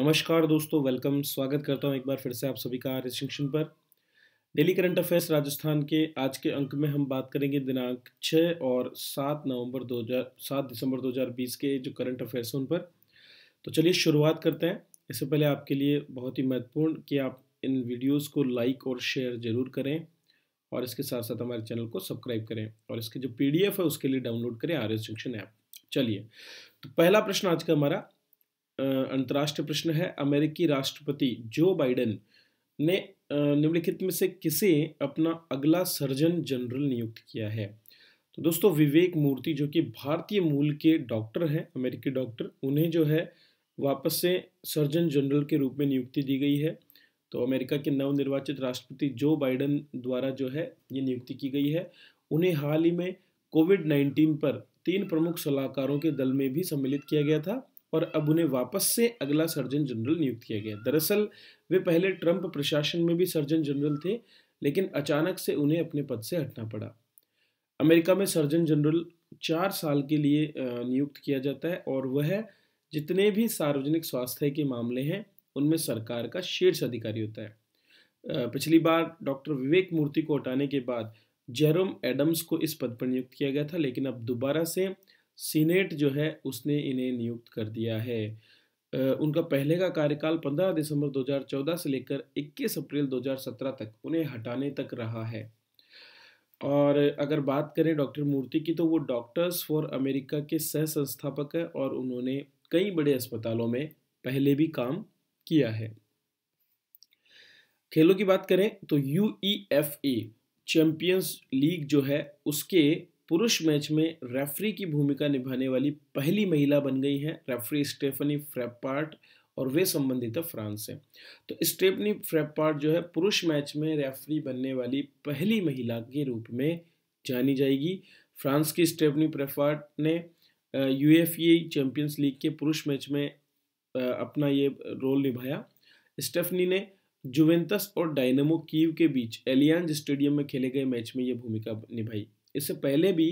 नमस्कार दोस्तों वेलकम स्वागत करता हूं एक बार फिर से आप सभी का रिस्ट्रिक्शन पर डेली करंट अफेयर्स राजस्थान के आज के अंक में हम बात करेंगे दिनांक छः और सात नवंबर हज़ार सात दिसंबर दो हज़ार बीस के जो करंट अफेयर्स हैं उन पर तो चलिए शुरुआत करते हैं इससे पहले आपके लिए बहुत ही महत्वपूर्ण कि आप इन वीडियोज़ को लाइक और शेयर ज़रूर करें और इसके साथ साथ हमारे चैनल को सब्सक्राइब करें और इसके जो पी है उसके लिए डाउनलोड करें आर एस जंक्शन ऐप चलिए तो पहला प्रश्न आज का हमारा अंतर्राष्ट्रीय प्रश्न है अमेरिकी राष्ट्रपति जो बाइडेन ने निम्नलिखित में से किसे अपना अगला सर्जन जनरल नियुक्त किया है तो दोस्तों विवेक मूर्ति जो कि भारतीय मूल के डॉक्टर हैं अमेरिकी डॉक्टर उन्हें जो है वापस से सर्जन जनरल के रूप में नियुक्ति दी गई है तो अमेरिका के नवनिर्वाचित राष्ट्रपति जो बाइडन द्वारा जो है ये नियुक्ति की गई है उन्हें हाल ही में कोविड नाइन्टीन पर तीन प्रमुख सलाहकारों के दल में भी सम्मिलित किया गया था और अब उन्हें वापस से अगला सर्जन जनरल नियुक्त किया गया दरअसल वे पहले ट्रंप प्रशासन में भी सर्जन जनरल थे लेकिन अचानक से उन्हें अपने पद से हटना पड़ा अमेरिका में सर्जन जनरल चार साल के लिए नियुक्त किया जाता है और वह जितने भी सार्वजनिक स्वास्थ्य के मामले हैं उनमें सरकार का शीर्ष अधिकारी होता है पिछली बार डॉक्टर विवेक मूर्ति को हटाने के बाद जेरोम एडम्स को इस पद पर नियुक्त किया गया था लेकिन अब दोबारा से सीनेट जो है उसने इन्हें नियुक्त कर दिया है उनका पहले का कार्यकाल 15 दिसंबर 2014 से लेकर 21 अप्रैल 2017 तक उन्हें हटाने तक रहा है और अगर बात करें डॉक्टर मूर्ति की तो वो डॉक्टर्स फॉर अमेरिका के सह संस्थापक हैं और उन्होंने कई बड़े अस्पतालों में पहले भी काम किया है खेलों की बात करें तो U E F A champions league जो है उसके पुरुष मैच में रेफरी की भूमिका निभाने वाली पहली महिला बन गई हैं रेफरी स्टेफनी फ्रेपार्ट और वे संबंधित है फ्रांस से तो स्टेफनी फ्रेपार्ट जो है पुरुष मैच में रेफरी बनने वाली पहली महिला के रूप में जानी जाएगी फ्रांस की स्टेफनी फ्रेपार्ट ने यू एफ चैंपियंस लीग के पुरुष मैच में अपना ये रोल निभाया स्टेफनी ने जुवेंतस और डायनेमो कीव के बीच एलियांज स्टेडियम में खेले गए मैच में ये भूमिका निभाई इससे पहले भी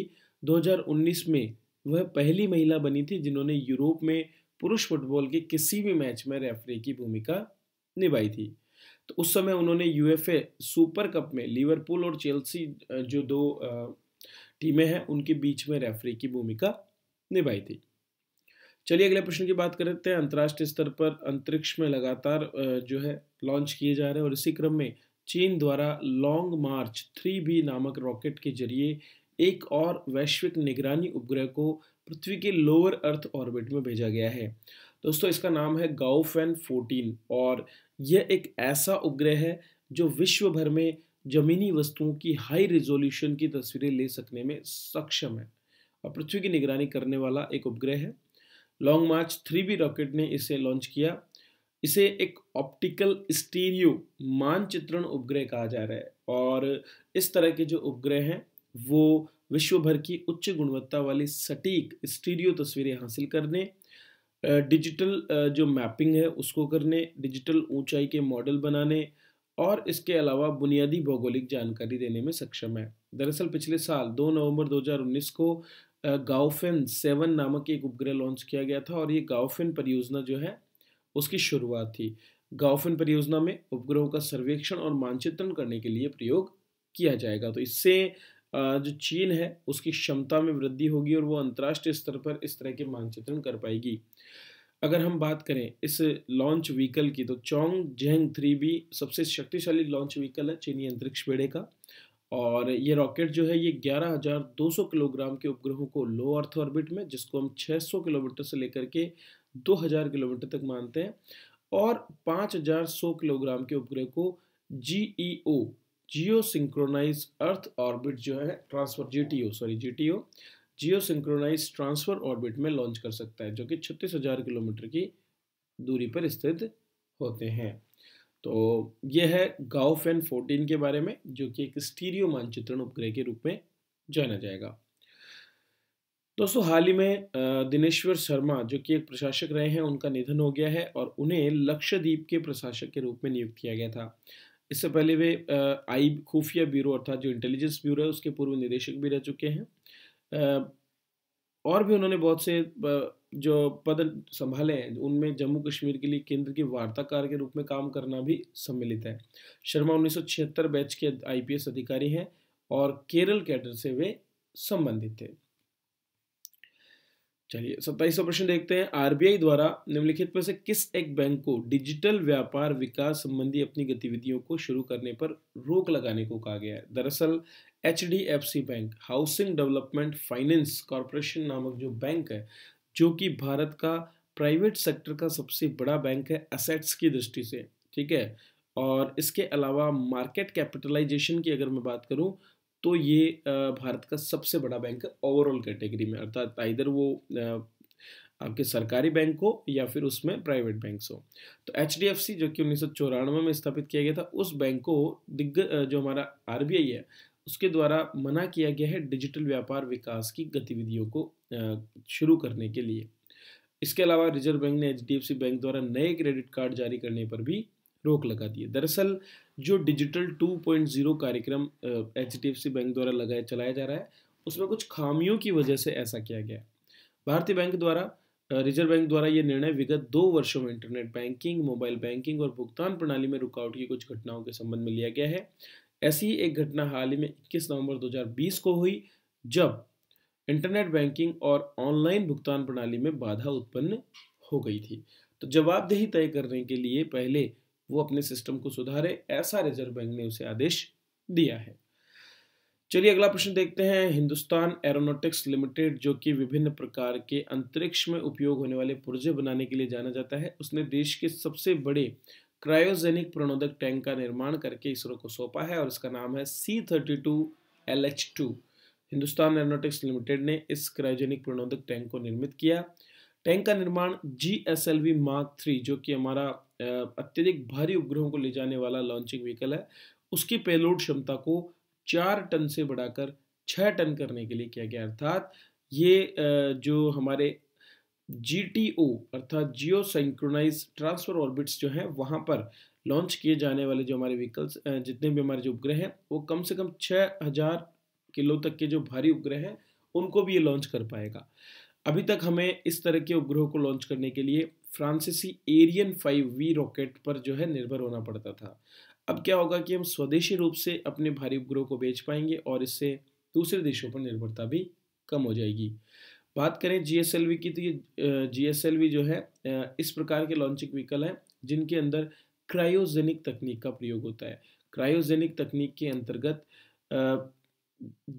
2019 में वह पहली महिला बनी थी जिन्होंने यूरोप में पुरुष फुटबॉल के किसी भी मैच में रेफरी की भूमिका निभाई थी तो उस समय उन्होंने यूएफए सुपर कप में लिवरपूल और चेल्सी जो दो टीमें हैं उनके बीच में रेफरी की भूमिका निभाई थी चलिए अगले प्रश्न की बात करते हैं अंतर्राष्ट्रीय स्तर पर अंतरिक्ष में लगातार जो है लॉन्च किए जा रहे हैं और इसी क्रम में चीन द्वारा लॉन्ग मार्च थ्री बी नामक रॉकेट के जरिए एक और वैश्विक निगरानी उपग्रह को पृथ्वी के लोअर अर्थ ऑर्बिट में भेजा गया है दोस्तों इसका नाम है फैन फोर्टीन और यह एक ऐसा उपग्रह है जो विश्व भर में जमीनी वस्तुओं की हाई रिजोल्यूशन की तस्वीरें ले सकने में सक्षम है और पृथ्वी की निगरानी करने वाला एक उपग्रह है Long March three B rocket ने इसे लॉन्च किया इसे एक ऑप्टिकल स्टीरियो मानचित्रण उपग्रह कहा जा रहा है और इस तरह के जो उपग्रह हैं वो विश्व भर की उच्च गुणवत्ता वाली सटीक स्टीरियो तस्वीरें हासिल करने डिजिटल जो मैपिंग है उसको करने डिजिटल ऊंचाई के मॉडल बनाने और इसके अलावा बुनियादी भौगोलिक जानकारी देने में सक्षम है दरअसल पिछले साल 2 नवंबर 2019 को गाओफेन सेवन नामक एक उपग्रह लॉन्च किया गया था और ये गाओफेन परियोजना जो है उसकी शुरुआत थी गाउफिन परियोजना में उपग्रहों का सर्वेक्षण और मानचित्रण करने के लिए प्रयोग किया जाएगा तो इससे जो चीन है उसकी क्षमता में वृद्धि होगी और वो अंतर्राष्ट्रीय स्तर पर इस तरह के मानचित्रण कर पाएगी अगर हम बात करें इस लॉन्च व्हीकल की तो चौंग जेंग थ्री बी सबसे शक्तिशाली लॉन्च व्हीकल है चीनी अंतरिक्ष बेड़े का और ये रॉकेट जो है ये 11,200 किलोग्राम के उपग्रहों को लो अर्थ ऑर्बिट में जिसको हम 600 किलोमीटर से लेकर के 2000 किलोमीटर तक मानते हैं और 5,100 किलोग्राम के उपग्रह को ओ जियो सिंक्रोनाइज अर्थ ऑर्बिट जो है transfer O sorry O geo synchronize transfer orbit में लॉन्च कर सकता है जो कि छत्तीस किलोमीटर की दूरी पर स्थित होते हैं तो ये है फैन फोर्टीन के बारे में जो कि एक स्टीरियो मानचित्रण उपग्रह के रूप में जाना जाएगा दोस्तों हाल ही में दिनेश्वर शर्मा जो कि एक प्रशासक रहे हैं उनका निधन हो गया है और उन्हें लक्षद्वीप के प्रशासक के रूप में नियुक्त किया गया था इससे पहले वे आई खुफिया ब्यूरो अर्थात जो इंटेलिजेंस ब्यूरो है उसके पूर्व निदेशक भी रह चुके हैं और भी उन्होंने बहुत से जो पद संभाले हैं उनमें जम्मू कश्मीर के लिए केंद्र के वार्ताकार के रूप में काम करना भी सम्मिलित है शर्मा उन्नीस बैच के आईपीएस अधिकारी हैं और केरल कैडर से वे संबंधित थे चलिए सत्ताईसवा प्रश्न देखते हैं आरबीआई द्वारा निम्नलिखित में से किस एक बैंक को डिजिटल व्यापार विकास संबंधी अपनी गतिविधियों को शुरू करने पर रोक लगाने को कहा गया है दरअसल H D F C bank housing development finance corporation नामक जो बैंक है जो कि भारत का प्राइवेट सेक्टर का सबसे बड़ा बैंक है असेट्स की दृष्टि से ठीक है और इसके अलावा मार्केट कैपिटलाइजेशन की अगर मैं बात करूं तो ये भारत का सबसे बड़ा बैंक है ओवरऑल कैटेगरी में अर्थात इधर वो आपके सरकारी बैंक हो या फिर उसमें प्राइवेट बैंक हो तो एच जो कि उन्नीस में स्थापित किया गया था उस बैंक को दिग्गज जो हमारा आर है उसके द्वारा मना किया गया है डिजिटल व्यापार विकास की गतिविधियों को शुरू करने के लिए इसके अलावा रिजर्व बैंक ने एच बैंक द्वारा नए क्रेडिट कार्ड जारी करने पर भी रोक लगा दी है दरअसल जो डिजिटल 2.0 कार्यक्रम एच बैंक द्वारा लगाया चलाया जा रहा है उसमें कुछ खामियों की वजह से ऐसा किया गया भारतीय बैंक द्वारा रिजर्व बैंक द्वारा यह निर्णय विगत दो वर्षों में इंटरनेट बैंकिंग मोबाइल बैंकिंग और भुगतान प्रणाली में रुकावट की कुछ घटनाओं के संबंध में लिया गया है ऐसी एक घटना हाल ही में 21 नवंबर 2020 को हुई जब इंटरनेट बैंकिंग और ऑनलाइन भुगतान प्रणाली में बाधा उत्पन्न हो गई थी तो जवाबदेही तय करने के लिए पहले वो अपने सिस्टम को सुधारे ऐसा रिजर्व बैंक ने उसे आदेश दिया है चलिए अगला प्रश्न देखते हैं हिंदुस्तान एरोनोटिक्स लिमिटेड जो कि विभिन्न प्रकार के अंतरिक्ष में उपयोग होने वाले पुर्जे बनाने के लिए जाना जाता है उसने देश के सबसे बड़े क्रायोजेनिक प्रणोदक टैंक का निर्माण करके इसरो को सौंपा है और इसका नाम है C thirty two L H two Hindustan Aeronautics Limited ने इस क्रायोजेनिक प्रणोदक टैंक को निर्मित किया टैंक का निर्माण G S L V mark three जो कि हमारा अत्यधिक भारी उपग्रहों को ले जाने वाला लॉन्चिंग व्हीकल है उसकी पेलोड क्षमता को चार टन से बढ़ाकर छः टन करने के लिए किया गया अर्थात ये जो हमारे जी अर्थात जियो सेंक्रोनाइज ट्रांसफर ऑर्बिट्स जो हैं वहाँ पर लॉन्च किए जाने वाले जो हमारे व्हीकल्स जितने भी हमारे जो उपग्रह हैं वो कम से कम छः हज़ार किलो तक के जो भारी उपग्रह हैं उनको भी ये लॉन्च कर पाएगा अभी तक हमें इस तरह के उपग्रहों को लॉन्च करने के लिए फ्रांसीसी एरियन फाइव वी रॉकेट पर जो है निर्भर होना पड़ता था अब क्या होगा कि हम स्वदेशी रूप से अपने भारी उपग्रहों को बेच पाएंगे और इससे दूसरे देशों पर निर्भरता भी कम हो जाएगी बात करें जी की तो ये जी जो है इस प्रकार के लॉन्चिंग व्हीकल हैं जिनके अंदर क्रायोजेनिक तकनीक का प्रयोग होता है क्रायोजेनिक तकनीक के अंतर्गत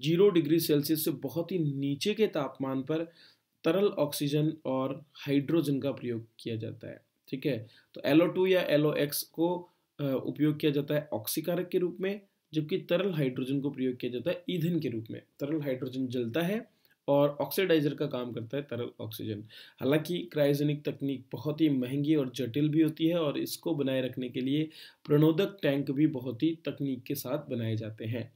जीरो डिग्री सेल्सियस से बहुत ही नीचे के तापमान पर तरल ऑक्सीजन और हाइड्रोजन का प्रयोग किया जाता है ठीक है तो एलो या एलो को उपयोग किया जाता है ऑक्सीकारक के रूप में जबकि तरल हाइड्रोजन को प्रयोग किया जाता है ईंधन के रूप में तरल हाइड्रोजन जलता है और ऑक्सीडाइजर का काम करता है तरल ऑक्सीजन हालांकि क्रायोजेनिक तकनीक बहुत ही महंगी और जटिल भी होती है और इसको बनाए रखने के लिए प्रणोदक टैंक भी बहुत ही तकनीक के साथ बनाए जाते हैं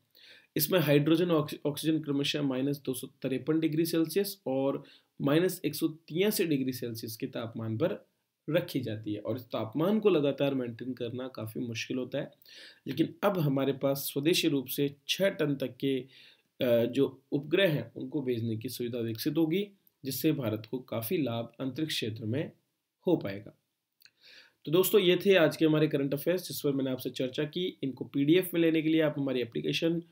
इसमें हाइड्रोजन ऑक्सीजन क्रमशः माइनस दो सौ तिरपन डिग्री सेल्सियस और माइनस एक सौ तिरासी डिग्री सेल्सियस के तापमान पर रखी जाती है और इस तापमान को लगातार मेंटेन करना काफ़ी मुश्किल होता है लेकिन अब हमारे पास स्वदेशी रूप से छः टन तक के जो उपग्रह हैं उनको भेजने की सुविधा विकसित होगी जिससे भारत को काफ़ी लाभ अंतरिक्ष क्षेत्र में हो पाएगा तो दोस्तों ये थे आज के हमारे करंट अफेयर्स जिस पर मैंने आपसे चर्चा की इनको पीडीएफ में लेने के लिए आप हमारी application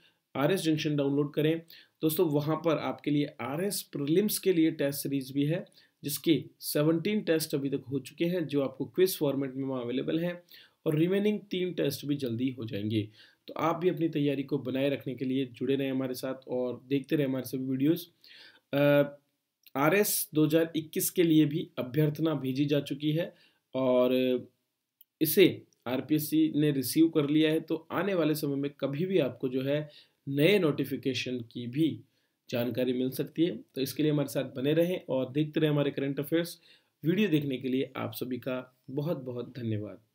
R S Junction download करें दोस्तों वहाँ पर आपके लिए आर एस प्रिलिम्स के लिए टेस्ट सीरीज भी है जिसके 17 टेस्ट अभी तक हो चुके हैं जो आपको क्विज फॉर्मेट में वहाँ अवेलेबल हैं और रिमेनिंग तीन टेस्ट भी जल्दी हो जाएंगे तो आप भी अपनी तैयारी को बनाए रखने के लिए जुड़े रहें हमारे साथ और देखते रहें हमारे सभी वीडियोज़ आर एस दो के लिए भी अभ्यर्थना भेजी जा चुकी है और इसे आर ने रिसीव कर लिया है तो आने वाले समय में कभी भी आपको जो है नए नोटिफिकेशन की भी जानकारी मिल सकती है तो इसके लिए हमारे साथ बने रहें और देखते रहें हमारे करंट अफेयर्स वीडियो देखने के लिए आप सभी का बहुत बहुत धन्यवाद